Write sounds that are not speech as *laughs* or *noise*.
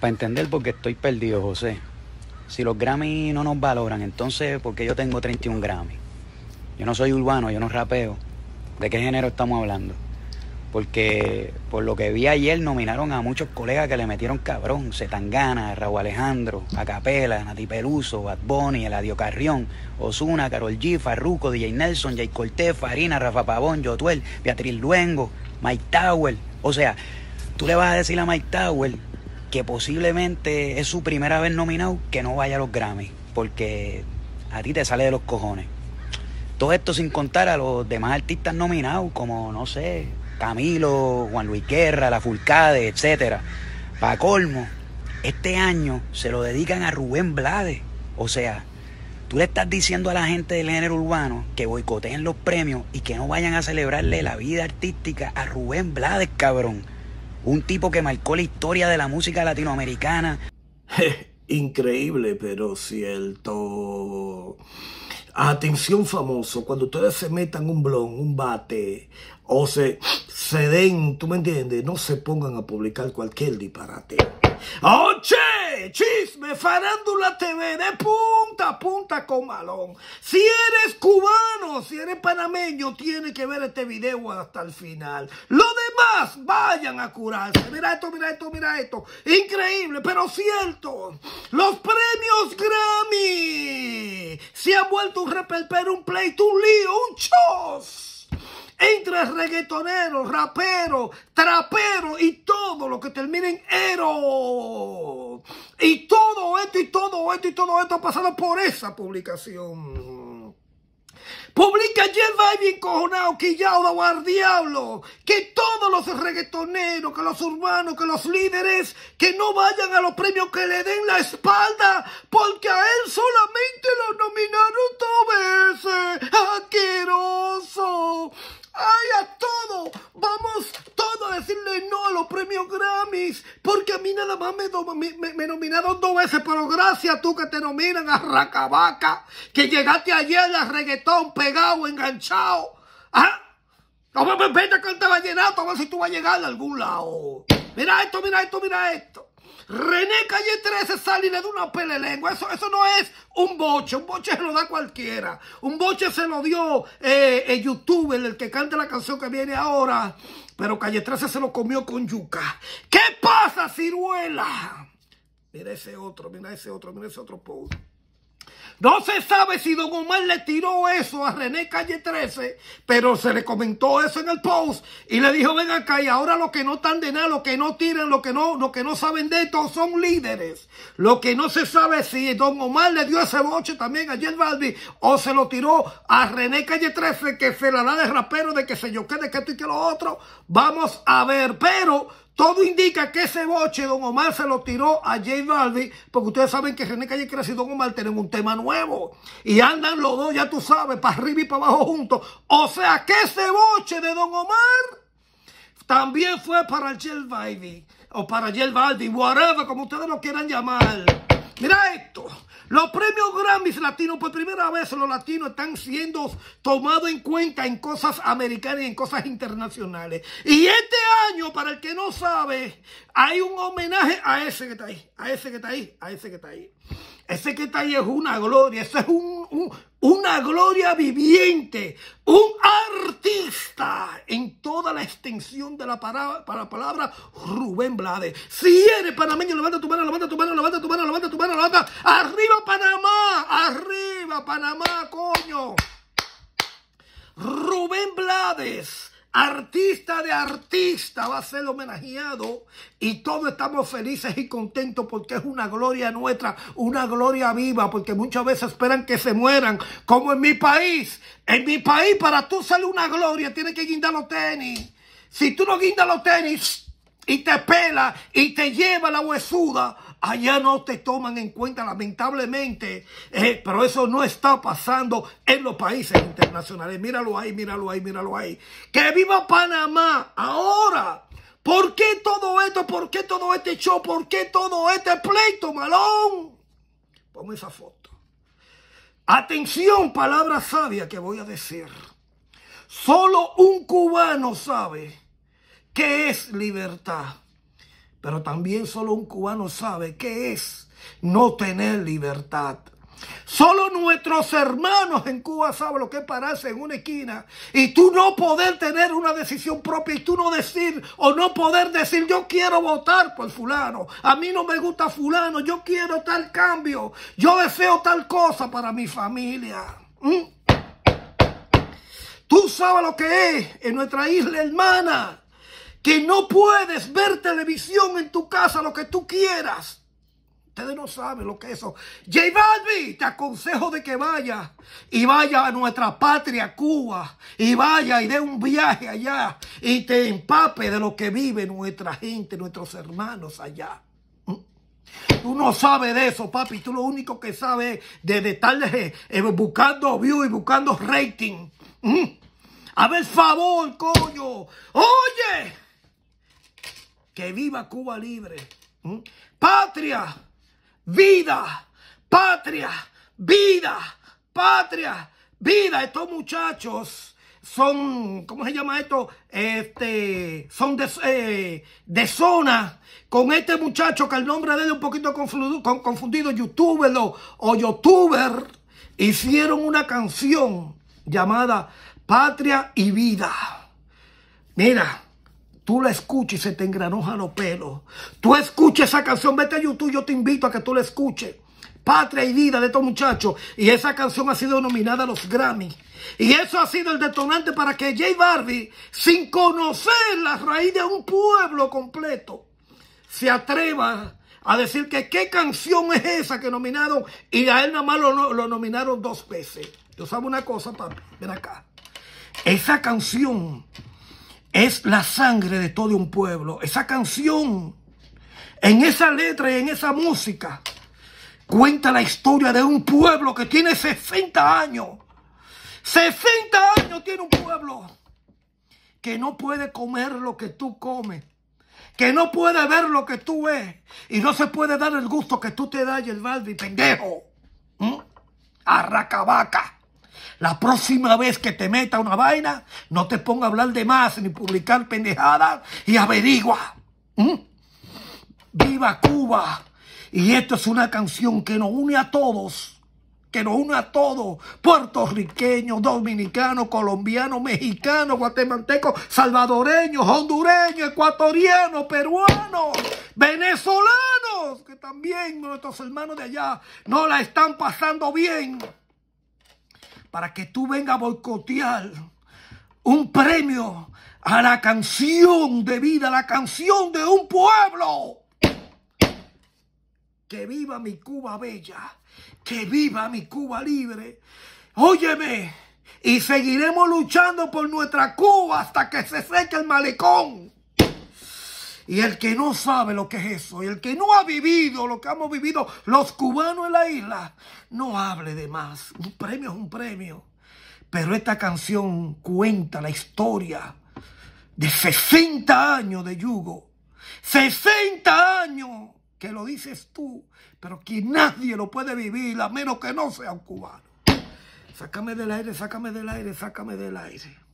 para entender por qué estoy perdido, José. Si los Grammy no nos valoran, entonces, ¿por qué yo tengo 31 Grammy? Yo no soy urbano, yo no rapeo. ¿De qué género estamos hablando? Porque por lo que vi ayer nominaron a muchos colegas que le metieron cabrón, Zetangana, Raúl Alejandro, Acapela, Nati Peluso, Bad Bunny, Eladio Carrión, Osuna, Carol G, Farruco, DJ Nelson, Jay Cortés, Farina, Rafa Pavón, Yotuel, Beatriz Luengo, Mike Tower. O sea, tú le vas a decir a Mike Tower que posiblemente es su primera vez nominado, que no vaya a los Grammy, porque a ti te sale de los cojones. Todo esto sin contar a los demás artistas nominados, como, no sé, Camilo, Juan Luis Guerra, La Fulcade, etcétera. Para colmo, este año se lo dedican a Rubén Blades. O sea, tú le estás diciendo a la gente del género urbano que boicoteen los premios y que no vayan a celebrarle la vida artística a Rubén Blades, cabrón. Un tipo que marcó la historia de la música latinoamericana. *laughs* Increíble, pero cierto. Atención famoso, cuando ustedes se metan un blon, un bate, o se, se den, tú me entiendes, no se pongan a publicar cualquier disparate. ¡Oche! Chisme, farándula TV, de punta a punta con malón. Si eres cubano, si eres panameño, tienes que ver este video hasta el final. Lo de más vayan a curarse. Mira esto, mira esto, mira esto. Increíble, pero cierto. Los premios Grammy se han vuelto un reperpero, un play, un lío, un chos entre reggaetonero, rapero, trapero y todo lo que terminen ero. Y todo esto y todo esto y todo esto ha pasado por esa publicación. Publica lleva bien encojonado, quillado, dado diablo. Que todos los reggaetoneros, que los urbanos, que los líderes, que no vayan a los premios, que le den la espalda, porque a él solamente lo nominaron dos veces. ¡Aqueroso! ¡Ay, a todo! Vamos todos a decirle no a los premios Grammys que a mí nada más me, me, nominaron dos veces, pero gracias a tú que te nominan a Racabaca, que llegaste ayer al reggaetón pegado, enganchado. ¿Ah? No me vete a cantar vallenato, a ver si tú vas a llegar a algún lado. Mira esto, mira esto, mira esto. René Calle 13 sale y le da una pelelengua. Eso, eso no es un boche. Un boche se lo da cualquiera. Un boche se lo dio eh, el youtuber, el que canta la canción que viene ahora. Pero Calle 13 se lo comió con yuca. ¿Qué ciruela. Mira ese otro, mira ese otro, mira ese otro post. No se sabe si Don Omar le tiró eso a René Calle 13, pero se le comentó eso en el post y le dijo, ven acá, y ahora los que no están de nada, los que no tiran, los que no, que no saben de esto, son líderes. Lo que no se sabe si Don Omar le dio ese boche también a Jen o se lo tiró a René Calle 13, que se la da de rapero, de que se yo qué, de que esto y que lo otro. Vamos a ver, pero todo indica que ese boche Don Omar se lo tiró a J Balvin, porque ustedes saben que René Calle y Don Omar tienen un tema nuevo. Y andan los dos, ya tú sabes, para arriba y para abajo juntos. O sea que ese boche de Don Omar también fue para J Balvin o para J whatever, como ustedes lo quieran llamar. Mira esto. Los premios Grammys latinos, por primera vez los latinos están siendo tomados en cuenta en cosas americanas y en cosas internacionales. Y este año, para el que no sabe, hay un homenaje a ese que está ahí, a ese que está ahí, a ese que está ahí. Ese que está ahí es una gloria, esa es una gloria viviente, un artista en toda la extensión de la palabra, para palabra Rubén Blades. Si eres panameño, levanta tu mano, levanta tu mano, levanta tu mano, levanta tu mano, levanta. Arriba Panamá, arriba Panamá, coño. Rubén Blades Artista de artista va a ser homenajeado y todos estamos felices y contentos porque es una gloria nuestra, una gloria viva, porque muchas veces esperan que se mueran, como en mi país. En mi país para tú sale una gloria tienes que guindar los tenis. Si tú no guindas los tenis y te pela y te lleva la huesuda, allá no te toman en cuenta, lamentablemente, eh, pero eso no está pasando en los países internacionales. Míralo ahí, míralo ahí, míralo ahí. Que viva Panamá ahora. ¿Por qué todo esto? ¿Por qué todo este show? ¿Por qué todo este pleito, malón? Ponme esa foto. Atención, palabra sabia que voy a decir. Solo un cubano sabe qué es libertad. Pero también solo un cubano sabe qué es no tener libertad. Solo nuestros hermanos en Cuba saben lo que es pararse en una esquina y tú no poder tener una decisión propia y tú no decir o no poder decir yo quiero votar por fulano, a mí no me gusta fulano, yo quiero tal cambio, yo deseo tal cosa para mi familia. ¿Mm? Tú sabes lo que es en nuestra isla hermana que no puedes ver televisión en tu casa lo que tú quieras. Ustedes no saben lo que es eso. J Balbi, te aconsejo de que vaya y vaya a nuestra patria Cuba y vaya y dé un viaje allá y te empape de lo que vive nuestra gente, nuestros hermanos allá. Mm. Tú no sabes de eso, papi. Tú lo único que sabes de, de estar eh, buscando view y buscando rating. Mm. A ver, favor, coño. Oye. Que viva Cuba libre. ¿Mm? Patria, vida, patria, vida, patria, vida. Estos muchachos son, ¿cómo se llama esto? Este, son de, eh, zona con este muchacho que el nombre de un poquito confundido, confundido youtuber o youtuber, hicieron una canción llamada Patria y Vida. Mira, tú la escuchas y se te engranojan los pelos. Tú escuchas esa canción, vete a YouTube, yo te invito a que tú la escuches. Patria y vida de estos muchachos. Y esa canción ha sido nominada a los Grammy. Y eso ha sido el detonante para que Jay Barbie, sin conocer la raíz de un pueblo completo, se atreva a decir que qué canción es esa que nominaron. Y a él nada más lo, nominaron dos veces. Yo sabe una cosa, papi, ven acá. Esa canción es la sangre de todo un pueblo. Esa canción, en esa letra y en esa música, cuenta la historia de un pueblo que tiene 60 años. 60 años tiene un pueblo que no puede comer lo que tú comes, que no puede ver lo que tú ves y no se puede dar el gusto que tú te das, el balde, pendejo. ¿Mm? Arracabaca. La próxima vez que te meta una vaina, no te ponga a hablar de más ni publicar pendejadas y averigua. ¿Mm? Viva Cuba. Y esto es una canción que nos une a todos, que nos une a todos, puertorriqueños, dominicanos, colombianos, mexicanos, guatemaltecos, salvadoreños, hondureños, ecuatorianos, peruanos, venezolanos, que también nuestros hermanos de allá no la están pasando bien para que tú vengas a boicotear un premio a la canción de vida, la canción de un pueblo. Que viva mi Cuba bella, que viva mi Cuba libre. Óyeme, y seguiremos luchando por nuestra Cuba hasta que se seque el malecón. Y el que no sabe lo que es eso, y el que no ha vivido lo que hemos vivido los cubanos en la isla, no hable de más. Un premio es un premio. Pero esta canción cuenta la historia de 60 años de yugo. 60 años que lo dices tú, pero que nadie lo puede vivir a menos que no sea un cubano. Sácame del aire, sácame del aire, sácame del aire.